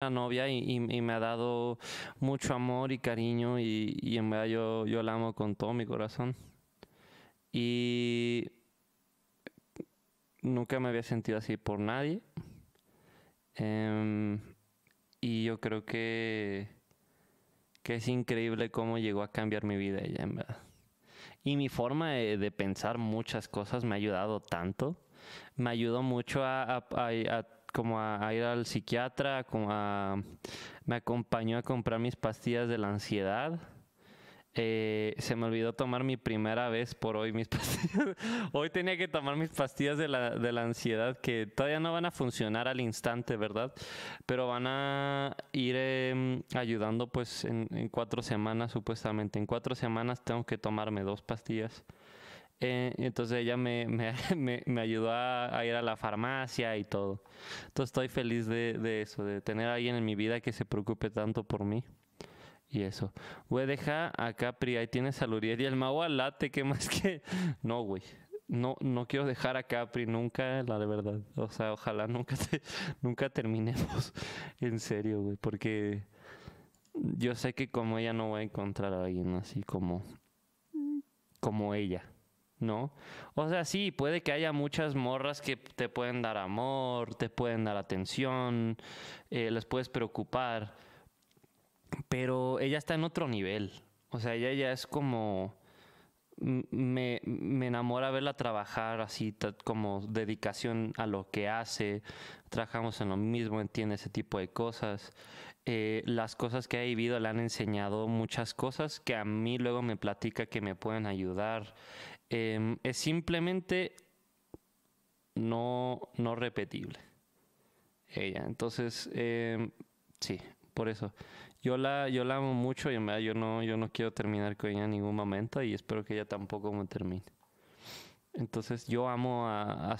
una novia y, me ha dado mucho amor y cariño y, en verdad yo, yo, la amo con todo mi corazón. Y nunca me había sentido así por nadie. Em, y yo creo que, que es increíble cómo llegó a cambiar mi vida ella, en verdad. Y mi forma de, pensar muchas cosas me ha ayudado tanto. Me ayudó mucho a, a como a, ir al psiquiatra, como me acompañó a comprar mis pastillas de la ansiedad. Eh, se me olvidó tomar mi primera vez por hoy mis pastillas. hoy tenía que tomar mis pastillas de la, ansiedad que todavía no van a funcionar al instante, ¿verdad? Pero van a ir em, ayudando pues en cuatro semanas supuestamente. En cuatro semanas tengo que tomarme dos pastillas. Eh, entonces ella me, me, me, ayudó a, ir a la farmacia y todo. Entonces estoy feliz de, eso, de tener a alguien en mi vida que se preocupe tanto por mí. Y eso. Voy a dejar a Capri, ahí tienes a y el mago al late, que más que... No, güey. No, no quiero dejar a Capri nunca, la de verdad. O sea, ojalá nunca, nunca terminemos. en serio, güey. Porque yo sé que como ella no voy a encontrar a alguien así como... Como ella. ¿no? O sea, sí, puede que haya muchas morras que te pueden dar amor, te pueden dar atención, eh, les puedes preocupar, pero ella está en otro nivel. O sea, ella ya es como me, enamora verla trabajar así como dedicación a lo que hace, trabajamos en lo mismo, entiende ese tipo de cosas. Eh, las cosas que ha vivido le han enseñado muchas cosas que a mí luego me platica que me pueden ayudar. Em, es simplemente no, repetible. Ella, entonces, em, sí, por eso. Yo la, yo la amo mucho y en verdad yo no, yo no quiero terminar con ella en ningún momento y espero que ella tampoco me termine. Entonces yo amo a, a